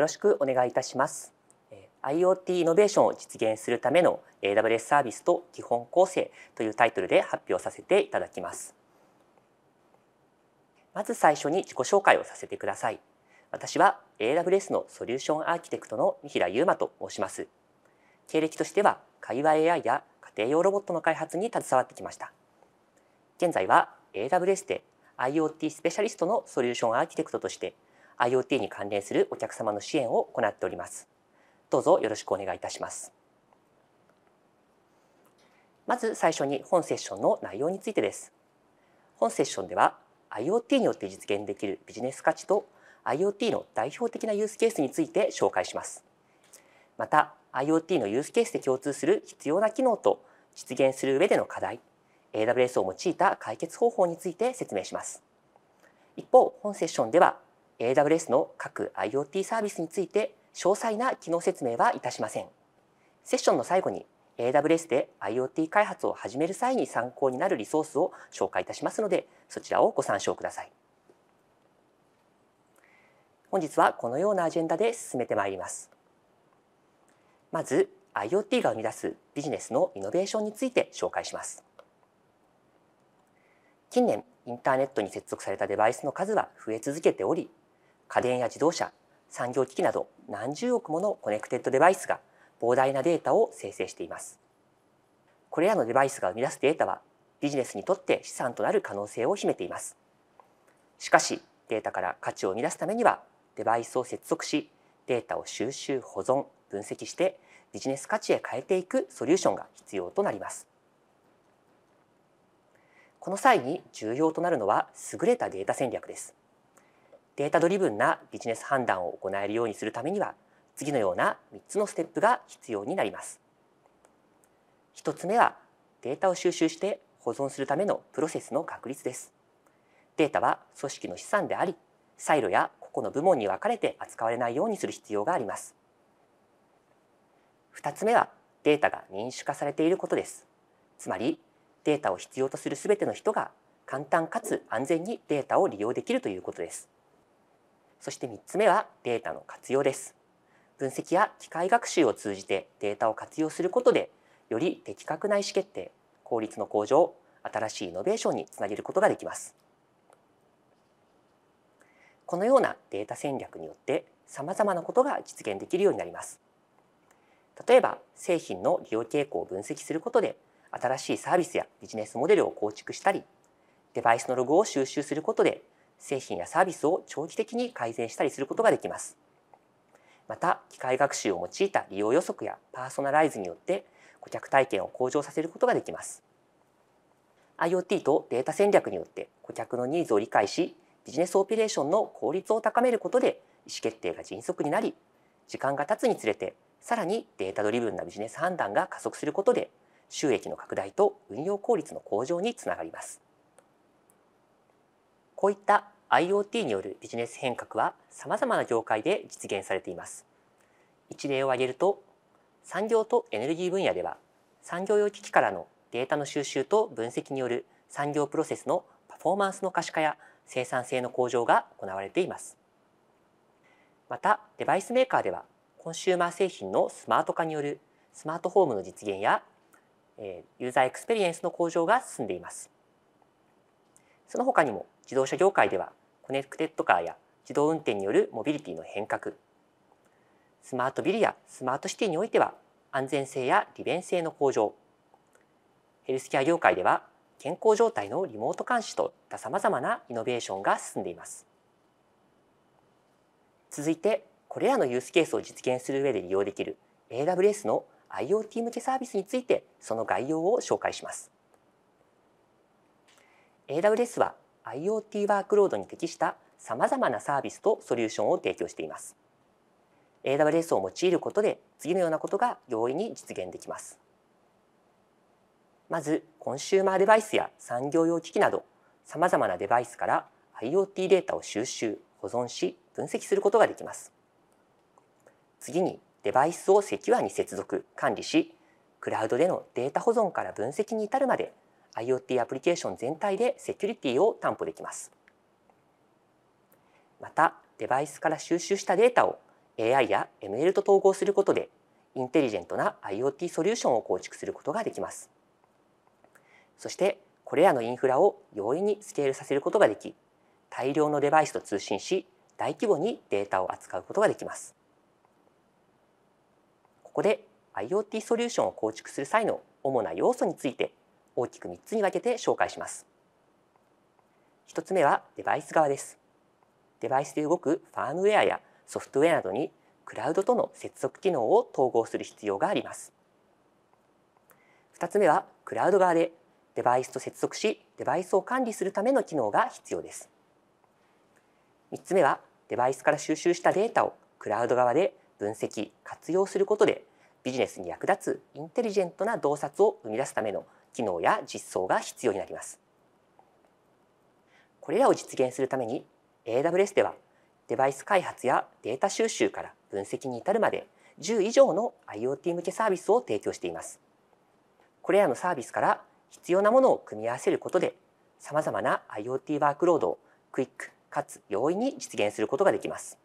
よろしくお願いいたします。IoT イノベーションを実現するための AWS サービスと基本構成というタイトルで発表させていただきます。まず最初に自己紹介をさせてください。私は AWS のソリューションアーキテクトの三平優馬と申します。経歴としては会話 AI や家庭用ロボットの開発に携わってきました。現在は AWS で IoT スペシャリストのソリューションアーキテクトとして IoT に関連するお客様の支援を行っております。どうぞよろしくお願いいたします。まず最初に本セッションの内容についてです。本セッションでは IoT によって実現できるビジネス価値と IoT の代表的なユースケースについて紹介します。また IoT のユースケースで共通する必要な機能と実現する上での課題 AWS を用いた解決方法について説明します。一方本セッションでは AWS の各 IoT サービスについて詳細な機能説明はいたしません。セッションの最後に AWS で IoT 開発を始める際に参考になるリソースを紹介いたしますのでそちらをご参照ください。本日はこのようなアジェンダで進めてまいります。まず IoT が生み出すビジネスのイノベーションについて紹介します。近年インターネットに接続されたデバイスの数は増え続けており家電や自動車産業機器など何十億ものコネクテッドデバイスが膨大なデータを生成していますこれらのデバイスが生み出すデータはビジネスにとって資産となる可能性を秘めていますしかしデータから価値を生み出すためにはデバイスを接続しデータを収集保存分析してビジネス価値へ変えていくソリューションが必要となりますこの際に重要となるのは優れたデータ戦略ですデータドリブンなビジネス判断を行えるようにするためには次のような3つのステップが必要になります。1つ目はデータを収集して保存するためのプロセスの確立です。データは組織の資産でありサイロや個々の部門に分かれて扱われないようにする必要があります。2つ目はデータが民主化されていることです。つまりデータを必要とする全ての人が簡単かつ安全にデータを利用できるということです。そして3つ目はデータの活用です。分析や機械学習を通じてデータを活用することでより的確な意思決定効率の向上新しいイノベーションにつなげることができますこのようなデータ戦略によってさまざまなことが実現できるようになります例えば製品の利用傾向を分析することで新しいサービスやビジネスモデルを構築したりデバイスのログを収集することで製品やサービスを長期的に改善したりすることができます。また機械学習を用いた利用予測やパーソナライズによって顧客体験を向上させることができます。IoT とデータ戦略によって顧客のニーズを理解しビジネスオペレーションの効率を高めることで意思決定が迅速になり時間が経つにつれてさらにデータドリブンなビジネス判断が加速することで収益の拡大と運用効率の向上につながります。こういった IoT によるビジネス変革は様々な業界で実現されています一例を挙げると産業とエネルギー分野では産業用機器からのデータの収集と分析による産業プロセスのパフォーマンスの可視化や生産性の向上が行われていますまたデバイスメーカーではコンシューマー製品のスマート化によるスマートホームの実現やユーザーエクスペリエンスの向上が進んでいますその他にも自動車業界ではコネクテッドカーや自動運転によるモビリティの変革スマートビルやスマートシティにおいては安全性や利便性の向上ヘルスケア業界では健康状態のリモート監視といったさまざまなイノベーションが進んでいます続いてこれらのユースケースを実現する上で利用できる AWS の IoT 向けサービスについてその概要を紹介します AWS は IoT ワークロードに適したさまざまなサービスとソリューションを提供しています AWS を用いることで次のようなことが容易に実現できますまずコンシューマーデバイスや産業用機器などさまざまなデバイスから IoT データを収集保存し分析することができます次にデバイスをセキュアに接続管理しクラウドでのデータ保存から分析に至るまで IoT アプリケーション全体でセキュリティを担保できます。またデバイスから収集したデータを AI や ML と統合することでインテリジェントな IoT ソリューションを構築することができます。そしてこれらのインフラを容易にスケールさせることができ大量のデバイスと通信し大規模にデータを扱うことができます。ここで IoT ソリューションを構築する際の主な要素について大きく3つに分けて紹介します。1つ目はデバイス側です。デバイスで動くファームウェアやソフトウェアなどにクラウドとの接続機能を統合する必要があります。2つ目はクラウド側でデバイスと接続しデバイスを管理するための機能が必要です。3つ目はデバイスから収集したデータをクラウド側で分析活用することでビジネスに役立つインテリジェントな洞察を生み出すための機能や実装が必要になります。これらを実現するために AWS ではデバイス開発やデータ収集から分析に至るまで10以上の IoT 向けサービスを提供しています。これらのサービスから必要なものを組み合わせることでさまざまな IoT ワークロードをクイックかつ容易に実現することができます。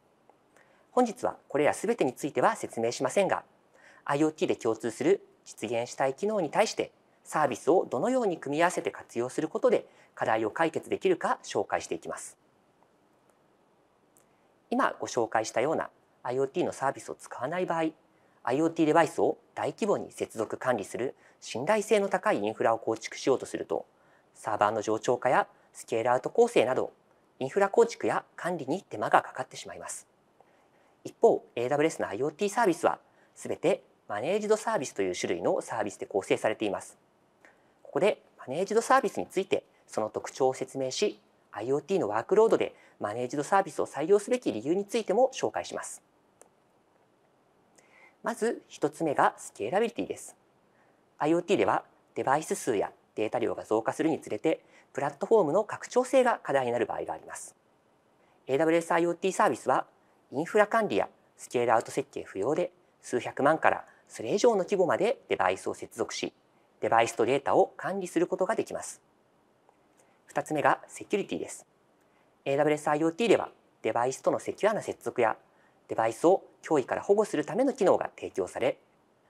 本日はこれらすべてについては説明しませんが IoT で共通する実現したい機能に対してサービスをどのように組み合わせて活用することで課題を解決できるか紹介していきます。今ご紹介したような IoT のサービスを使わない場合 IoT デバイスを大規模に接続管理する信頼性の高いインフラを構築しようとするとサーバーの冗長化やスケールアウト構成などインフラ構築や管理に手間がかかってしまいます一方 AWS の IoT サービスは全てマネージドサービスという種類のサービスで構成されていますこでマネージドサービスについてその特徴を説明し IoT のワークロードでマネージドサービスを採用すべき理由についても紹介します。まず1つ目がスケーラビリティです。IoT ではデバイス数やデータ量が増加するにつれてプラットフォームの拡張性が課題になる場合があります。AWS IoT サービスはインフラ管理やスケールアウト設計不要で数百万からそれ以上の規模までデバイスを接続しデバイスとデータを管理することができます。2つ目がセキュリティです。AWS IoT ではデバイスとのセキュアな接続やデバイスを脅威から保護するための機能が提供され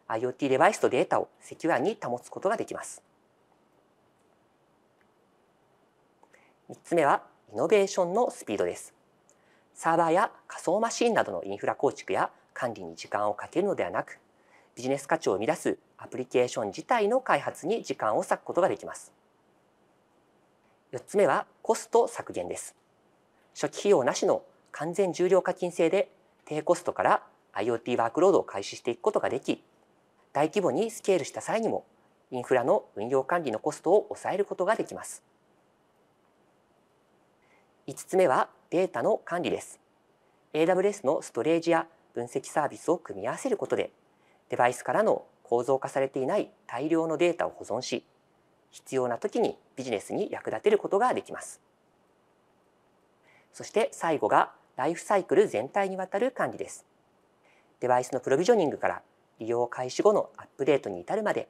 IoT デバイスとデータをセキュアに保つことができます。3つ目はイノベーションのスピードです。サーバーや仮想マシンなどのインフラ構築や管理に時間をかけるのではなくビジネス価値を生み出すアプリケーション自体の開発に時間を割くことができます4つ目はコスト削減です初期費用なしの完全重量課金制で低コストから IoT ワークロードを開始していくことができ大規模にスケールした際にもインフラの運用管理のコストを抑えることができます5つ目はデータの管理です AWS のストレージや分析サービスを組み合わせることでデバイスからの構造化されていない大量のデータを保存し必要な時にビジネスに役立てることができますそして最後がライフサイクル全体にわたる管理ですデバイスのプロビジョニングから利用開始後のアップデートに至るまで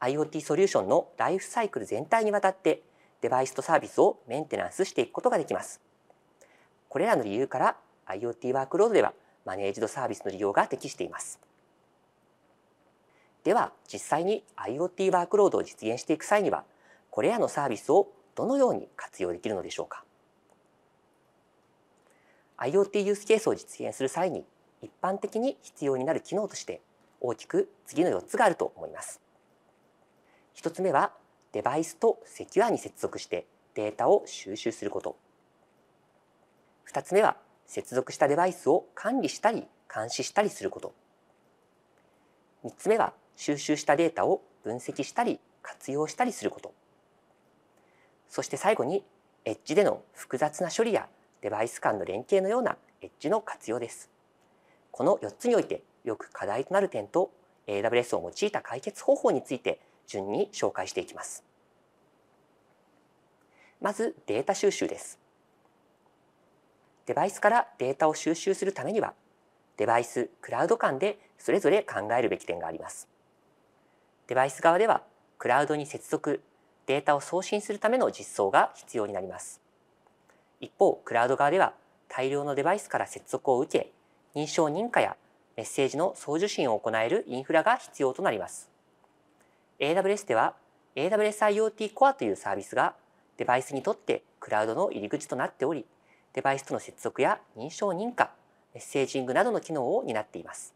IoT ソリューションのライフサイクル全体にわたってデバイスとサービスをメンテナンスしていくことができますこれらの理由から IoT ワークロードではマネージドサービスの利用が適していますでは実際に IoT ワークロードを実現していく際にはこれらのサービスをどのように活用できるのでしょうか IoT ユースケースを実現する際に一般的に必要になる機能として大きく次の4つがあると思います。1つ目はデバイスとセキュアに接続してデータを収集すること。2つ目は接続したデバイスを管理したり監視したりすること。3つ目は収集したデータを分析したり活用したりすることそして最後にエッジでの複雑な処理やデバイス間の連携のようなエッジの活用ですこの4つにおいてよく課題となる点と AWS を用いた解決方法について順に紹介していきますまずデータ収集ですデバイスからデータを収集するためにはデバイス・クラウド間でそれぞれ考えるべき点がありますデバイス側ではクラウドに接続データを送信するための実装が必要になります一方クラウド側では大量のデバイスから接続を受け認証認可やメッセージの送受信を行えるインフラが必要となります AWS では AWSIoT Core というサービスがデバイスにとってクラウドの入り口となっておりデバイスとの接続や認証認可メッセージングなどの機能を担っています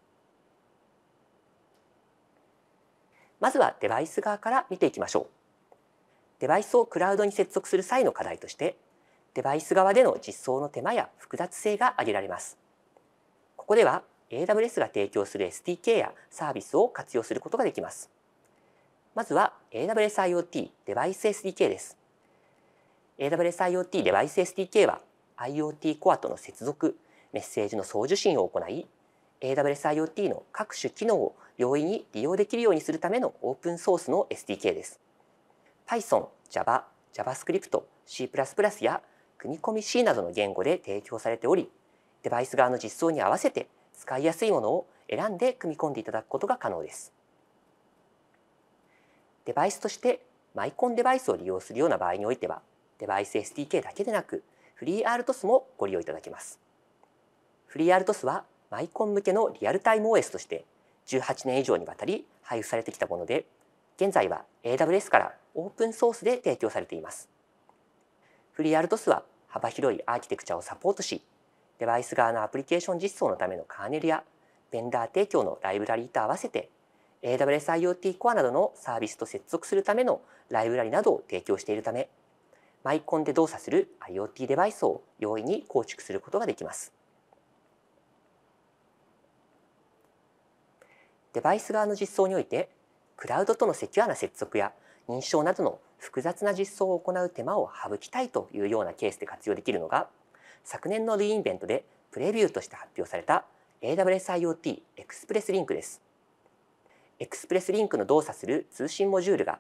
まずはデバイス側から見ていきましょう。デバイスをクラウドに接続する際の課題として、デバイス側での実装の手間や複雑性が挙げられます。ここでは AWS が提供する SDK やサービスを活用することができます。まずは AWS IoT デバイス SDK です。AWS IoT デバイス SDK は IoT コアとの接続、メッセージの送受信を行い、AWS IoT の各種機能を容易に利用できるようにするためのオープンソースの SDK です。Python、Java、JavaScript、C++ や組み込み C などの言語で提供されており、デバイス側の実装に合わせて使いやすいものを選んで組み込んでいただくことが可能です。デバイスとしてマイコンデバイスを利用するような場合においては、デバイス SDK だけでなく、フリー RTOS もご利用いただけます。フリー RTOS はマイコン向けのリアルタイム OS として18年以上にわたり配布されてきたもので現在は AWS からオープンソースで提供されていますフリー r ル o s は幅広いアーキテクチャをサポートしデバイス側のアプリケーション実装のためのカーネルやベンダー提供のライブラリと合わせて AWS IoT Core などのサービスと接続するためのライブラリなどを提供しているためマイコンで動作する IoT デバイスを容易に構築することができます。デバイス側の実装においてクラウドとのセキュアな接続や認証などの複雑な実装を行う手間を省きたいというようなケースで活用できるのが昨年のリインベントでプレビューとして発表された AWS IoT エクスプレスリンクです。エクスプレスリンクの動作する通信モジュールが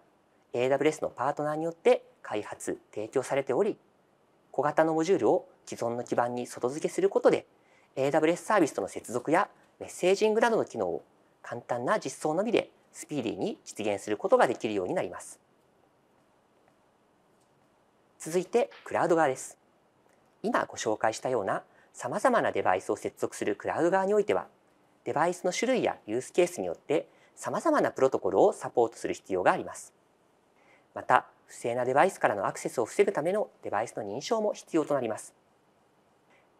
AWS のパートナーによって開発・提供されており小型のモジュールを既存の基盤に外付けすることで AWS サービスとの接続やメッセージングなどの機能を簡単な実装のみでスピーディーに実現することができるようになります。続いてクラウド側です。今ご紹介したようなさまざまなデバイスを接続するクラウド側においてはデバイスの種類やユースケースによってさまざまなプロトコルをサポートする必要があります。また不正なデバイスからのアクセスを防ぐためのデバイスの認証も必要となります。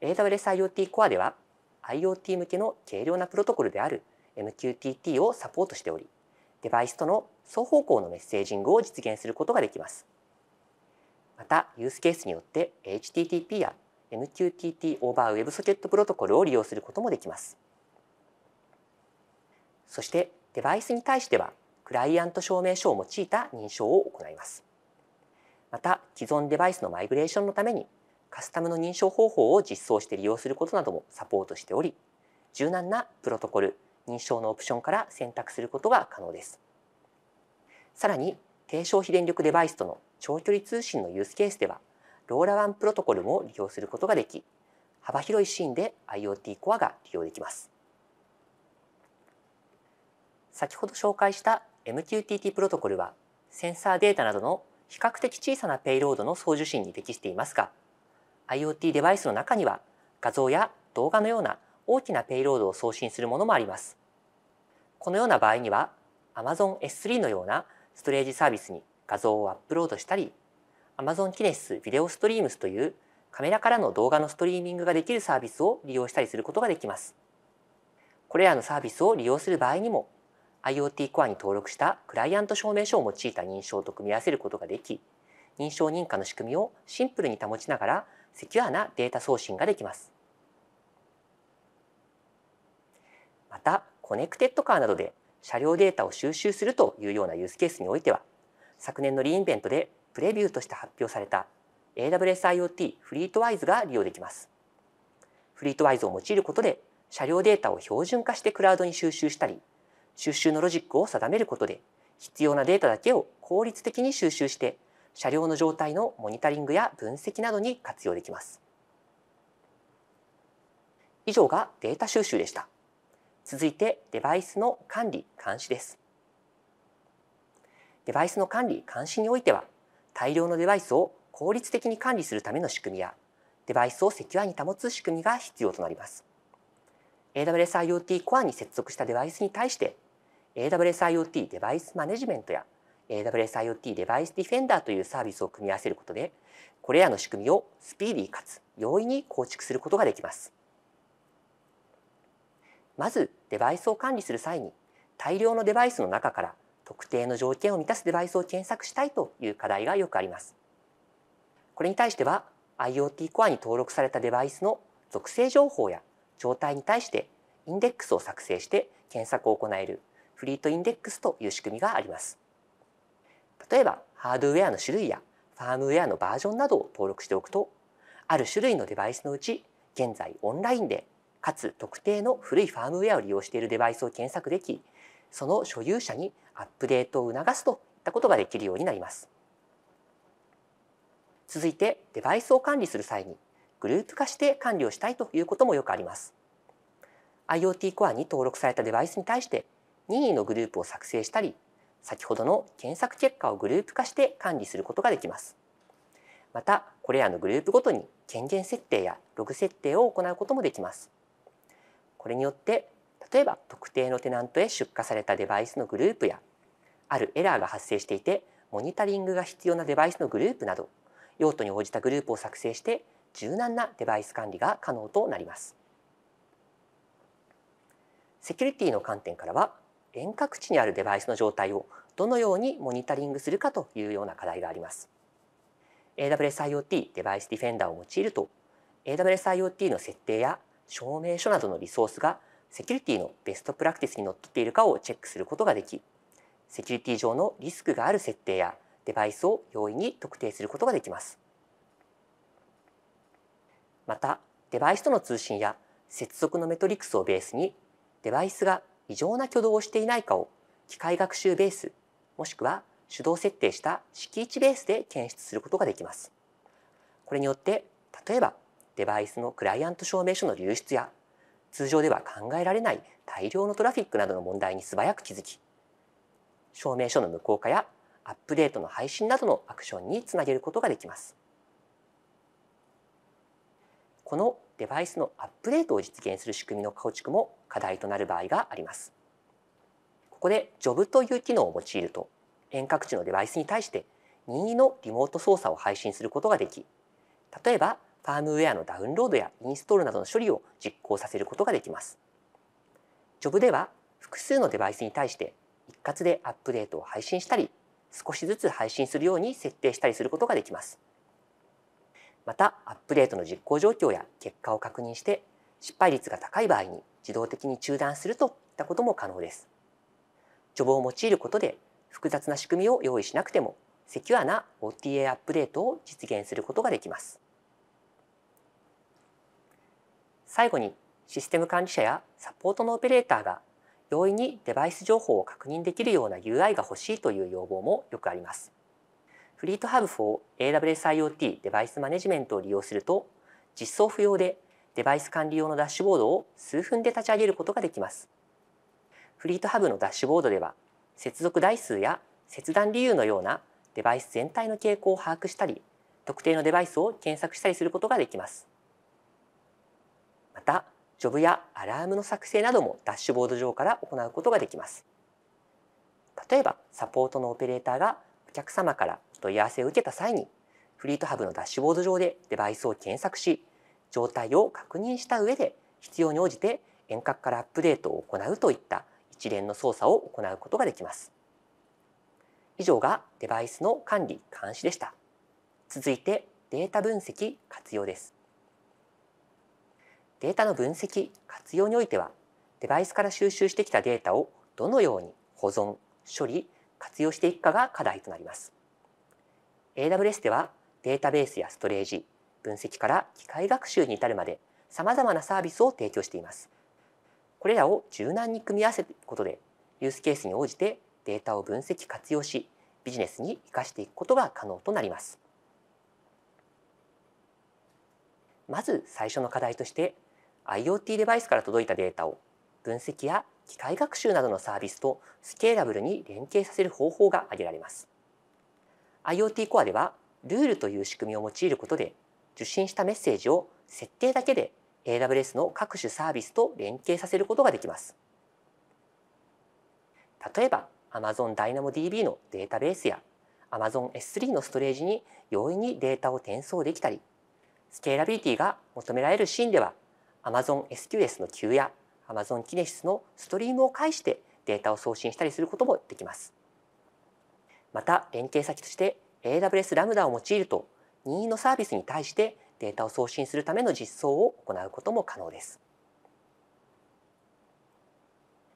AWS IoT Core では IoT 向けの軽量なプロトコルである MQTT をサポートしておりデバイスとの双方向のメッセージングを実現することができますまたユースケースによって HTTP や MQTT オーバーウェブソケットプロトコルを利用することもできますそしてデバイスに対してはクライアント証明書を用いた認証を行いますまた既存デバイスのマイグレーションのためにカスタムの認証方法を実装して利用することなどもサポートしており柔軟なプロトコル認証のオプションから選択することが可能です。さらに低消費電力デバイスとの長距離通信のユースケースではローラワンプロトコルも利用することができ幅広いシーンで IoT コアが利用できます先ほど紹介した MQTT プロトコルはセンサーデータなどの比較的小さなペイロードの送受信に適していますが IoT デバイスの中には画像や動画のような大きなペイロードを送信するものもあります。このような場合には Amazon S3 のようなストレージサービスに画像をアップロードしたり Amazon キネスビデオストリームスというカメラからの動画のストリーミングができるサービスを利用したりすることができます。これらのサービスを利用する場合にも IoT コアに登録したクライアント証明書を用いた認証と組み合わせることができ認証認可の仕組みをシンプルに保ちながらセキュアなデータ送信ができます。またコネクテッドカーなどで車両データを収集するというようなユースケースにおいては昨年のリインベントでプレビューとして発表された AWS IoT フリートワイズが利用できますフリートワイズを用いることで車両データを標準化してクラウドに収集したり収集のロジックを定めることで必要なデータだけを効率的に収集して車両の状態のモニタリングや分析などに活用できます以上がデータ収集でした続いてデバイスの管理・監視です。デバイスの管理・監視においては大量のデバイスを効率的に管理するための仕組みやデバイスをセキュアに保つ仕組みが必要となります。AWS IoT コアに接続したデバイスに対して AWS IoT デバイスマネジメントや AWS IoT デバイスディフェンダーというサービスを組み合わせることでこれらの仕組みをスピーディーかつ容易に構築することができます。まずデバイスを管理する際に大量のデバイスの中から特定の条件を満たすデバイスを検索したいという課題がよくあります。これに対しては IoT コアに登録されたデバイスの属性情報や状態に対してインデックスを作成して検索を行えるフリートインデックスという仕組みがあります。例えばハードウェアの種類やファームウェアのバージョンなどを登録しておくとある種類のデバイスのうち現在オンラインでかつ特定の古いファームウェアを利用しているデバイスを検索できその所有者にアップデートを促すといったことができるようになります続いてデバイスを管理する際にグループ化して管理をしたいということもよくあります IoT コアに登録されたデバイスに対して任意のグループを作成したり先ほどの検索結果をグループ化して管理することができますまたこれらのグループごとに権限設定やログ設定を行うこともできますこれによって例えば特定のテナントへ出荷されたデバイスのグループやあるエラーが発生していてモニタリングが必要なデバイスのグループなど用途に応じたグループを作成して柔軟なデバイス管理が可能となります。セキュリティの観点からは遠隔地にあるデバイスの状態をどのようにモニタリングするかというような課題があります。AWS IoT デバイスディフェンダーを用いると AWS IoT の設定や証明書などのリソースがセキュリティのベストプラクティスにのっとっているかをチェックすることができセキュリティ上のリスクがある設定やデバイスを容易に特定することができますまたデバイスとの通信や接続のメトリクスをベースにデバイスが異常な挙動をしていないかを機械学習ベースもしくは手動設定した敷地ベースで検出することができますこれによって例えばデバイスのクライアント証明書の流出や通常では考えられない大量のトラフィックなどの問題に素早く気づき証明書の無効化やアップデートの配信などのアクションにつなげることができます。このデバイスのアップデートを実現する仕組みの構築も課題となる場合があります。ここでジョブという機能を用いると遠隔地のデバイスに対して任意のリモート操作を配信することができ例えばファームウェアのダウンロードやインストールなどの処理を実行させることができます。ジョブでは複数のデバイスに対して一括でアップデートを配信したり少しずつ配信するように設定したりすることができます。またアップデートの実行状況や結果を確認して失敗率が高い場合に自動的に中断するといったことも可能です。ジョブを用いることで複雑な仕組みを用意しなくてもセキュアな OTA アップデートを実現することができます。最後にシステム管理者やサポートのオペレーターが容易にデバイス情報を確認できるような UI が欲しいという要望もよくあります。フリートハブ for AWS IoT デバイスマネジメントを利用すると実装不要でデバイス管理用のダッシュボードを数分で立ち上げることができます。フリートハブのダッシュボードでは接続台数や切断理由のようなデバイス全体の傾向を把握したり特定のデバイスを検索したりすることができます。またジョブやアラームの作成などもダッシュボード上から行うことができます例えばサポートのオペレーターがお客様からお問い合わせを受けた際にフリートハブのダッシュボード上でデバイスを検索し状態を確認した上で必要に応じて遠隔からアップデートを行うといった一連の操作を行うことができます以上がデバイスの管理監視でした続いてデータ分析活用ですデータの分析活用においてはデバイスから収集してきたデータをどのように保存処理活用していくかが課題となります AWS ではデータベースやストレージ分析から機械学習に至るまでさまざまなサービスを提供していますこれらを柔軟に組み合わせることでユースケースに応じてデータを分析活用しビジネスに生かしていくことが可能となりますまず最初の課題として IoT デバイスから届いたデータを分析や機械学習などのサービスとスケーラブルに連携させる方法が挙げられます。IoT コアではルールという仕組みを用いることで受信したメッセージを設定だけで AWS の各種サービスと連携させることができます。例えば Amazon DynamoDB のデータベースや Amazon S3 のストレージに容易にデータを転送できたりスケーラビリティが求められるシーンでは Amazon SQS の q や Amazon Kinesis のストリームを介してデータを送信したりすることもできます。また連携先として AWS ラムダを用いると任意のサービスに対してデータを送信するための実装を行うことも可能です。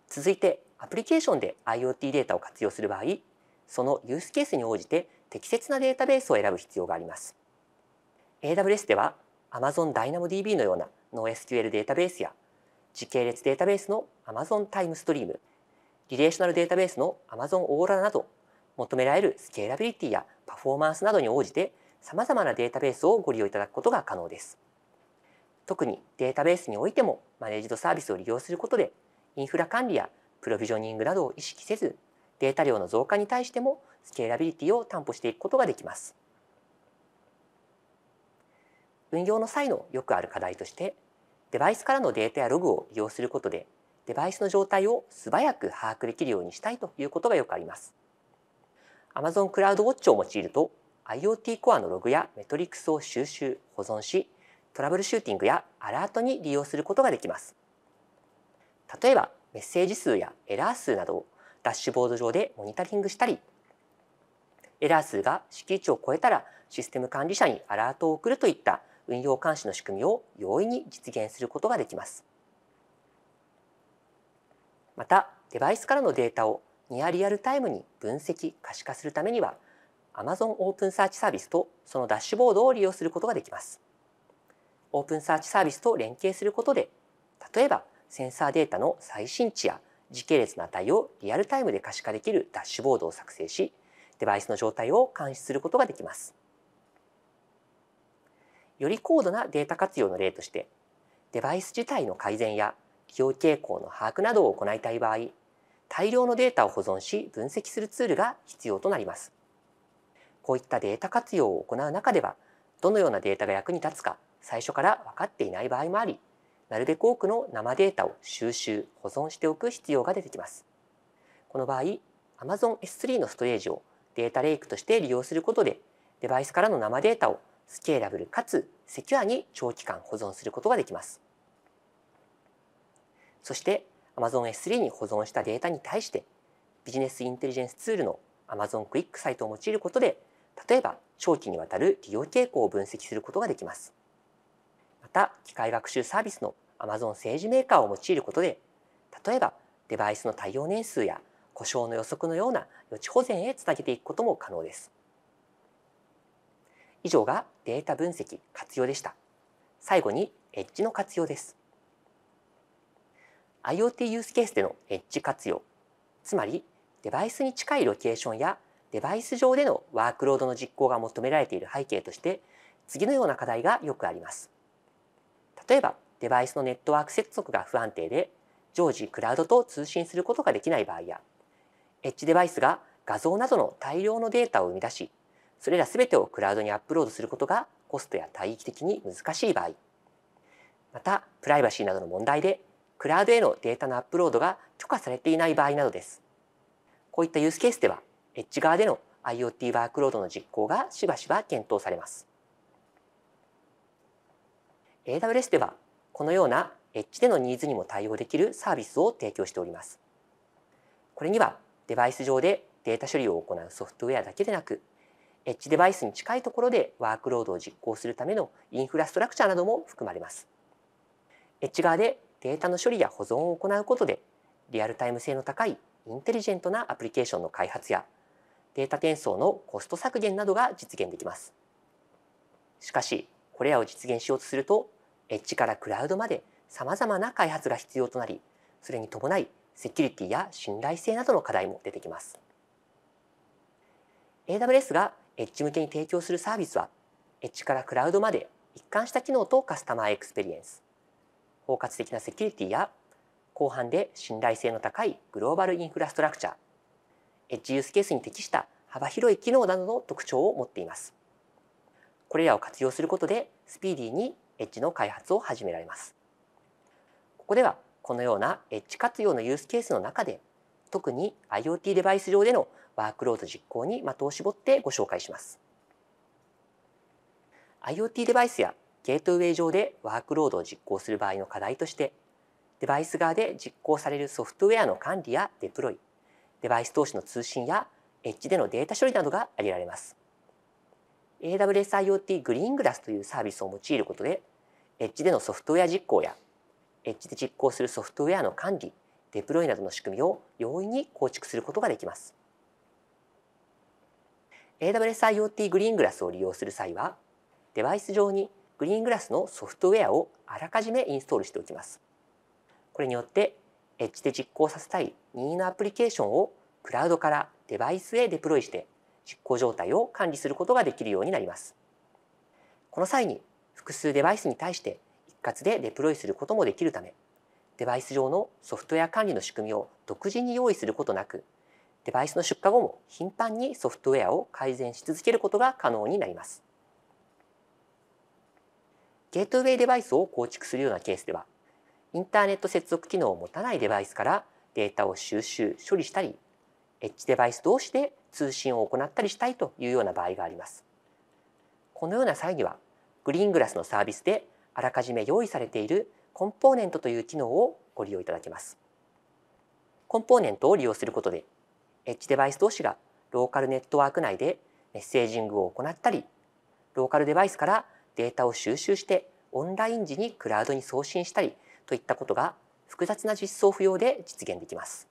続いてアプリケーションで IoT データを活用する場合そのユースケースに応じて適切なデータベースを選ぶ必要があります。AWS では Amazon DynamoDB のような NoSQL データベースや時系列データベースの Amazon タイムストリームリレーショナルデータベースの Amazon オーラなど求められるスケーラビリティやパフォーマンスなどに応じてさまざまなデータベースをご利用いただくことが可能です。特にデータベースにおいてもマネージドサービスを利用することでインフラ管理やプロビジョニングなどを意識せずデータ量の増加に対してもスケーラビリティを担保していくことができます。運用の際のよくある課題としてデバイスからのデータやログを利用することでデバイスの状態を素早く把握できるようにしたいということがよくあります。Amazon クラウドウォッチを用いると IoT コアのログやメトリクスを収集・保存しトラブルシューティングやアラートに利用することができます。例えばメッセージ数やエラー数などをダッシュボード上でモニタリングしたりエラー数が敷地を超えたらシステム管理者にアラートを送るといった運用監視の仕組みを容易に実現することができます。またデバイスからのデータをニアリアルタイムに分析可視化するためには Amazon オープンサーチサービスとそのダッシュボードを利用することができます。オープンサーチサービスと連携することで例えばセンサーデータの最新値や時系列の値をリアルタイムで可視化できるダッシュボードを作成しデバイスの状態を監視することができます。より高度なデータ活用の例としてデバイス自体の改善や起用傾向の把握などを行いたい場合大量のデータを保存し分析するツールが必要となりますこういったデータ活用を行う中ではどのようなデータが役に立つか最初から分かっていない場合もありなるべく多くの生データを収集保存しておく必要が出てきますこの場合 Amazon S3 のストレージをデータレイクとして利用することでデバイスからの生データをスケーラブルかつセキュアに長期間保存することができます。そして Amazon S3 に保存したデータに対してビジネスインテリジェンスツールの Amazon クイックサイトを用いることで例えば長期にわたる利用傾向を分析することができます。また機械学習サービスの Amazon 政治メーカーを用いることで例えばデバイスの対応年数や故障の予測のような予知保全へつなげていくことも可能です。以上がデータ分析活用でした。最後にエッジの活用です。IoT ユースケースでのエッジ活用、つまりデバイスに近いロケーションやデバイス上でのワークロードの実行が求められている背景として次のような課題がよくあります。例えばデバイスのネットワーク接続が不安定で常時クラウドと通信することができない場合やエッジデバイスが画像などの大量のデータを生み出しそれら全てをクラウドにアップロードすることがコストや帯域的に難しい場合またプライバシーなどの問題でクラウドへのデータのアップロードが許可されていない場合などですこういったユースケースではエッジ側での IoT ワークロードの実行がしばしば検討されます AWS ではこのようなエッジでのニーズにも対応できるサービスを提供しておりますこれにはデバイス上でデータ処理を行うソフトウェアだけでなくエッジデバイスに近いところでワークロードを実行するためのインフラストラクチャーなども含まれます。エッジ側でデータの処理や保存を行うことでリアルタイム性の高いインテリジェントなアプリケーションの開発やデータ転送のコスト削減などが実現できます。しかしこれらを実現しようとするとエッジからクラウドまでさまざまな開発が必要となりそれに伴いセキュリティや信頼性などの課題も出てきます。AWS がエッジ向けに提供するサービスは、エッジからクラウドまで一貫した機能とカスタマーエクスペリエンス、包括的なセキュリティや、広範で信頼性の高いグローバルインフラストラクチャー、エッジユースケースに適した幅広い機能などの特徴を持っています。これらを活用することで、スピーディーにエッジの開発を始められます。ここでは、このようなエッジ活用のユースケースの中で、特に IoT デバイス上でのワークロード実行に的を絞ってご紹介します。IoT デバイスやゲートウェイ上でワークロードを実行する場合の課題としてデバイス側で実行されるソフトウェアの管理やデプロイデバイス同士の通信やエッジでのデータ処理などが挙げられます AWSIoT グリーングラスというサービスを用いることでエッジでのソフトウェア実行やエッジで実行するソフトウェアの管理デプロイなどの仕組みを容易に構築することができます AWS IoT グリーングラスを利用する際はデバイス上にグリーングラスのソフトウェアをあらかじめインストールしておきます。これによってエッジで実行させたい任意のアプリケーションをクラウドからデバイスへデプロイして実行状態を管理することができるようになります。この際に複数デバイスに対して一括でデプロイすることもできるためデバイス上のソフトウェア管理の仕組みを独自に用意することなくデバイスの出荷後も頻繁にソフトウェアを改善し続けることが可能になります。ゲートウェイデバイスを構築するようなケースではインターネット接続機能を持たないデバイスからデータを収集処理したりエッジデバイス同士で通信を行ったりしたいというような場合があります。このような際にはグリーングラスのサービスであらかじめ用意されているコンポーネントという機能をご利用いただけます。コンポーネントを利用することでエッジデバイス同士がローカルネットワーク内でメッセージングを行ったりローカルデバイスからデータを収集してオンライン時にクラウドに送信したりといったことが複雑な実装不要で実現できます。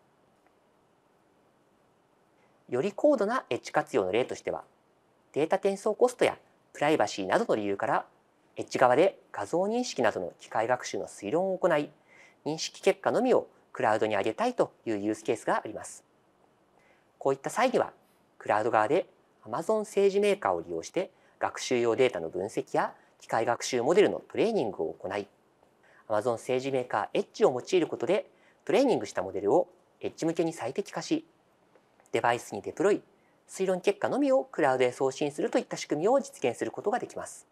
より高度なエッジ活用の例としてはデータ転送コストやプライバシーなどの理由からエッジ側で画像認識などの機械学習の推論を行い認識結果のみをクラウドに上げたいというユースケースがあります。こういった際にはクラウド側で Amazon 政治メーカーを利用して学習用データの分析や機械学習モデルのトレーニングを行い Amazon 政治メーカー Edge を用いることでトレーニングしたモデルを Edge 向けに最適化しデバイスにデプロイ推論結果のみをクラウドへ送信するといった仕組みを実現することができます。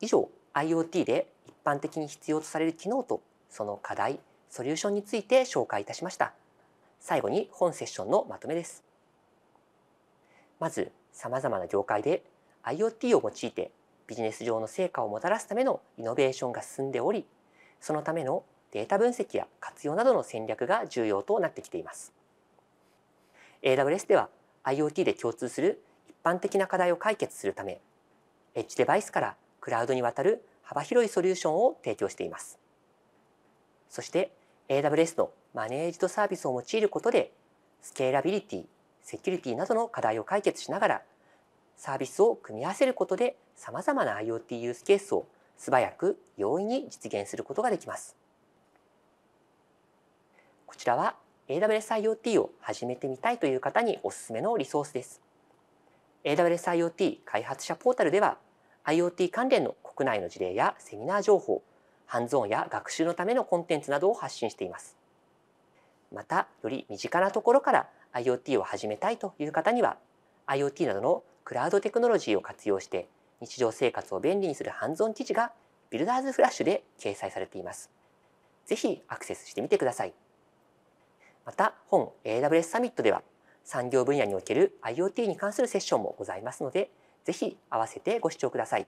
以上 IoT で一般的に必要とされる機能とその課題ソリューションについて紹介いたしました。最後に本セッションのまとめです。まず、ざまな業界で IoT を用いてビジネス上の成果をもたらすためのイノベーションが進んでおり、そのためのデータ分析や活用などの戦略が重要となってきています。AWS では IoT で共通する一般的な課題を解決するため、エッジデバイスからクラウドにわたる幅広いソリューションを提供しています。そして AWS のマネージドサービスを用いることでスケーラビリティセキュリティなどの課題を解決しながらサービスを組み合わせることでさまざまな IoT ユースケースを素早く容易に実現することができます。こちらは AWS IoT を始めてみたいという方におすすめのリソースです。AWS IoT 開発者ポータルでは IoT 関連の国内の事例やセミナー情報ハンズオンや学習のためのコンテンツなどを発信しています。またより身近なところから IoT を始めたいという方には IoT などのクラウドテクノロジーを活用して日常生活を便利にするハンズオン記事がビルダーズフラッシュで掲載されています。ぜひアクセスしてみてください。また本 AWS サミットでは産業分野における IoT に関するセッションもございますのでぜひ合わせてご視聴ください。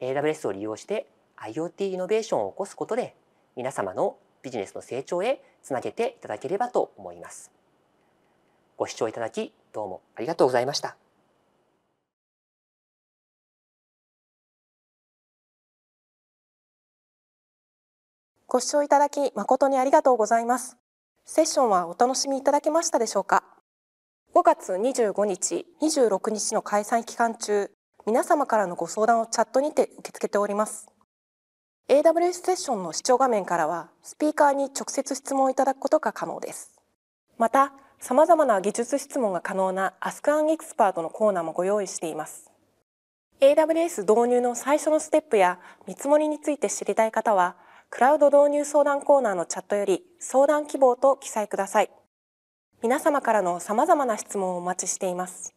AWS を利用して IoT イノベーションを起こすことで皆様のビジネスの成長へつなげていただければと思います。ご視聴いただきどうもありがとうございました。ご視聴いただき誠にありがとうございます。セッションはお楽しみいただけましたでしょうか5月25日、26日の開催期間中、皆様からのご相談をチャットにて受け付けております AWS セッションの視聴画面からはスピーカーに直接質問いただくことが可能ですまた様々な技術質問が可能な Ask an Expert のコーナーもご用意しています AWS 導入の最初のステップや見積もりについて知りたい方はクラウド導入相談コーナーのチャットより相談希望と記載ください皆様からの様々な質問をお待ちしています